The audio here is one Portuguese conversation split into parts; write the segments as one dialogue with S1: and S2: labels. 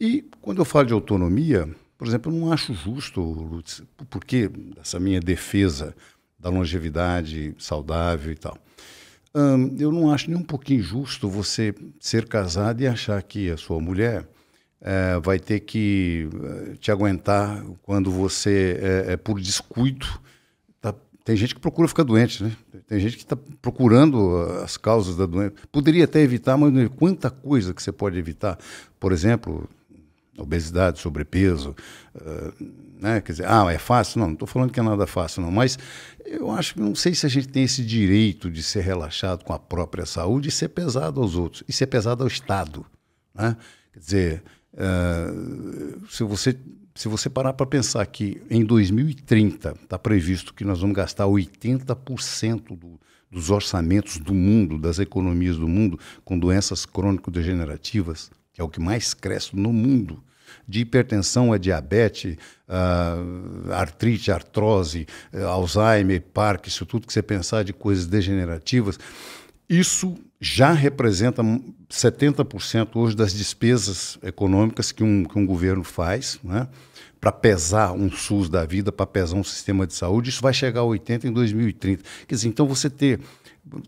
S1: E quando eu falo de autonomia, por exemplo, eu não acho justo, Lutz, porque essa minha defesa da longevidade saudável e tal. Hum, eu não acho nem um pouquinho justo você ser casado e achar que a sua mulher é, vai ter que eh, te aguentar quando você, é, é por descuido, tá, tem gente que procura ficar doente, né? Tem gente que está procurando as causas da doença. Poderia até evitar, mas é quanta coisa que você pode evitar. Por exemplo, obesidade, sobrepeso, uh, né? Quer dizer, ah, é fácil? Não, não estou falando que é nada fácil, não. Mas eu acho que não sei se a gente tem esse direito de ser relaxado com a própria saúde e ser pesado aos outros, e ser pesado ao Estado. Né? Quer dizer, uh, se você. Se você parar para pensar que em 2030 está previsto que nós vamos gastar 80% do, dos orçamentos do mundo, das economias do mundo, com doenças crônico-degenerativas, que é o que mais cresce no mundo de hipertensão a é diabetes, uh, artrite, artrose, uh, Alzheimer, Parkinson, tudo que você pensar de coisas degenerativas, isso já representa 70% hoje das despesas econômicas que um, que um governo faz, né? para pesar um SUS da vida, para pesar um sistema de saúde, isso vai chegar a 80% em 2030. Quer dizer, então você ter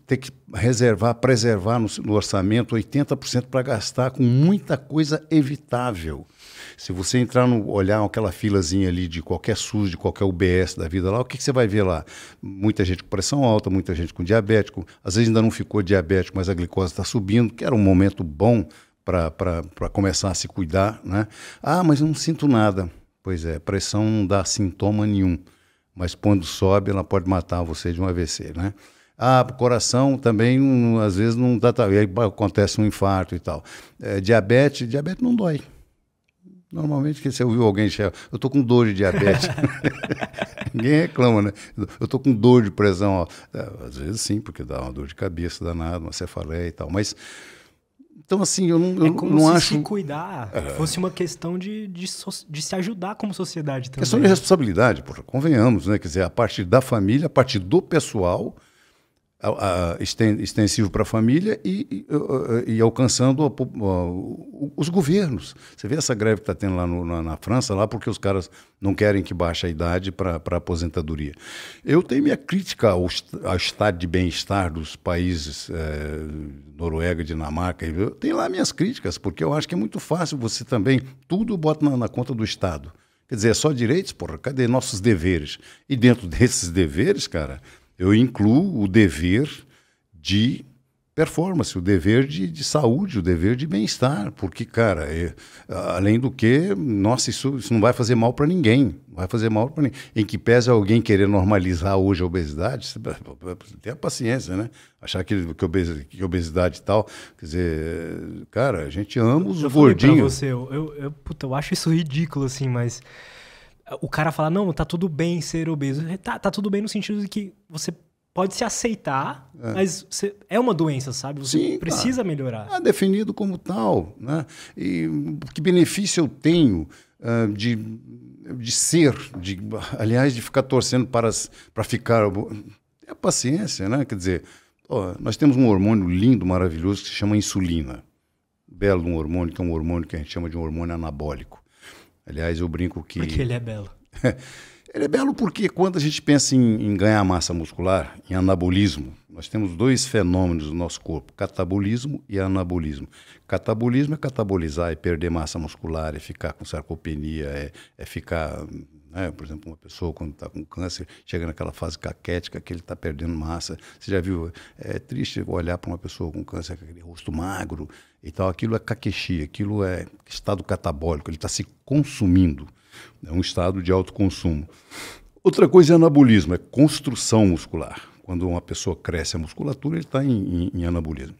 S1: ter que reservar, preservar no, no orçamento 80% para gastar com muita coisa evitável. Se você entrar no olhar aquela filazinha ali de qualquer SUS, de qualquer UBS da vida lá, o que, que, você vai ver lá? Muita gente com pressão alta, muita gente com diabético, às vezes ainda não ficou diabético, mas a glicose está subindo, que era um momento bom para começar a se cuidar, né? Ah, mas eu não sinto nada. Pois é, pressão não dá sintoma nenhum, mas quando sobe, ela pode matar você de um AVC, né? Ah, coração também, às vezes, não dá. Tá, e aí acontece um infarto e tal. É, diabetes, diabetes não dói. Normalmente, que você ouviu alguém chegar, eu estou com dor de diabetes. Ninguém reclama, né? Eu estou com dor de pressão. Ó. É, às vezes sim, porque dá uma dor de cabeça danada, uma cefaleia e tal. Mas então, assim, eu não, é eu como não se acho. se cuidar é. fosse uma questão de, de, so... de, se ajudar como sociedade também. Questão de né? responsabilidade, porra, convenhamos, né? Quer dizer, a parte da família, a parte do pessoal extensivo para a família e, e alcançando a, os governos. Você vê essa greve que está tendo lá no, na, na, França, lá porque os caras não querem que baixe a idade para a aposentadoria. Eu tenho minha crítica ao, ao estado de bem-estar dos países é, Noruega, Dinamarca. Eu tenho lá minhas críticas, porque eu acho que é muito fácil você também, tudo bota na, na conta do Estado. Quer dizer, é só direitos, porra, cadê nossos deveres? E dentro desses deveres, cara, eu incluo o dever de performance, o dever de, de saúde, o dever de bem-estar, porque, cara, é, além do que, nossa, isso, isso não vai fazer mal para ninguém, vai fazer mal para ninguém. Em que pese alguém querer normalizar hoje a obesidade, tenha paciência, né? Achar que, que, obesidade, que obesidade e tal, quer dizer, cara, a gente ama os gordinhos. eu, eu, eu, eu acho isso ridículo, assim, mas o cara fala, não, tá tudo bem ser obeso. Tá, tá tudo bem no sentido de que você pode se aceitar, é. mas você, é uma doença, sabe? Você Sim, precisa tá. melhorar. É definido como tal, né? E que benefício eu tenho uh, de, de ser, de, aliás, de ficar torcendo para, para ficar... É paciência, né? Quer dizer, ó, nós temos um hormônio lindo, maravilhoso, que se chama insulina. Belo um hormônio, que é um hormônio que a gente chama de um hormônio anabólico. Aliás, eu brinco que. Porque ele é belo. ele é belo porque quando a gente pensa em, em ganhar massa muscular, em anabolismo, nós temos dois fenômenos no nosso corpo, catabolismo e anabolismo. Catabolismo é catabolizar e é perder massa muscular, é ficar com sarcopenia, é, é ficar né? Por exemplo, uma pessoa quando está com câncer, chega naquela fase caquética que ele está perdendo massa. Você já viu? É triste olhar para uma pessoa com câncer com aquele rosto magro e tal. Aquilo é caquexia, aquilo é estado catabólico, ele está se consumindo. É um estado de autoconsumo Outra coisa é anabolismo, é construção muscular. Quando uma pessoa cresce a musculatura, ele está em, em, em anabolismo.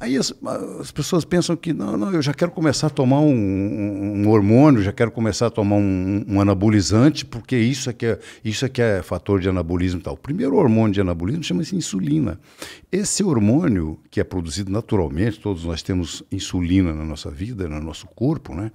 S1: Aí as, as, pessoas pensam que não, não, eu já quero começar a tomar um, um, hormônio, já quero começar a tomar um, um, anabolizante, porque isso é que é, isso é que é fator de anabolismo e tal. O primeiro hormônio de anabolismo chama-se insulina. Esse hormônio que é produzido naturalmente, todos nós temos insulina na nossa vida, no nosso corpo, né?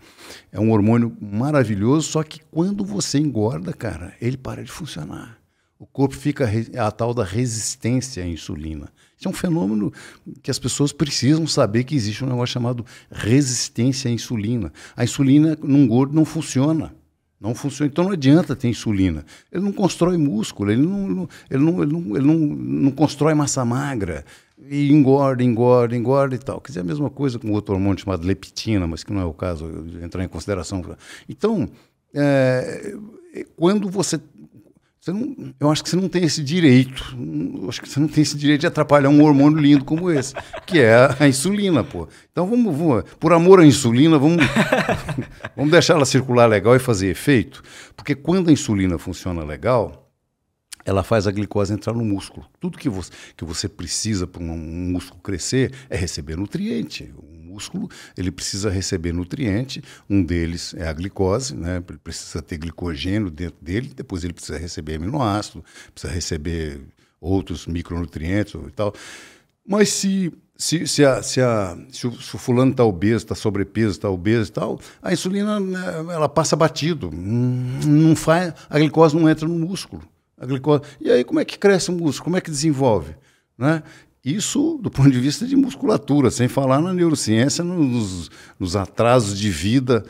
S1: É um hormônio maravilhoso, só que quando você engorda, cara, ele para de funcionar. O corpo fica a tal da resistência à insulina. Isso é um fenômeno que as pessoas precisam saber que existe um negócio chamado resistência à insulina. A insulina num gordo não funciona. Não funciona. Então não adianta ter insulina. Ele não constrói músculo, ele não, ele não, ele não, ele não, não constrói massa magra. E engorda, engorda, engorda e tal. Quer dizer, é a mesma coisa com outro hormônio chamado leptina, mas que não é o caso entrar em consideração. Então, é, quando você não, eu acho que você não tem esse direito. Eu acho que você não tem esse direito de atrapalhar um hormônio lindo como esse, que é a, a insulina, pô. Então vamos, vamos, por amor à insulina, vamos, vamos deixar ela circular legal e fazer efeito. Porque quando a insulina funciona legal, ela faz a glicose entrar no músculo. Tudo que você, que você precisa para um músculo crescer é receber nutriente. Um músculo, ele precisa receber nutriente, um deles é a glicose, né? Ele precisa ter glicogênio dentro dele, depois ele precisa receber aminoácido, precisa receber outros micronutrientes e tal. Mas se se, se, a, se, a, se, o, se o fulano está obeso, está sobrepeso, está obeso e tal, a insulina né, ela passa batido, hum, não faz, a glicose não entra no músculo. A glicose, e aí como é que cresce o músculo? Como é que desenvolve? Né? Isso do ponto de vista de musculatura, sem falar na neurociência, nos, nos atrasos de vida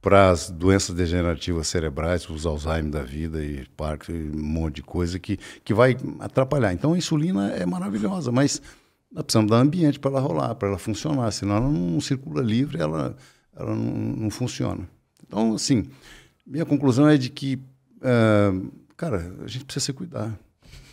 S1: para as doenças degenerativas cerebrais, os Alzheimer da vida e Parkinson, um monte de coisa que, que vai atrapalhar. Então a insulina é maravilhosa, mas nós precisamos dar ambiente para ela rolar, para ela funcionar, senão ela não circula livre, ela, ela não, não funciona. Então, assim, minha conclusão é de que, uh, cara, a gente precisa se cuidar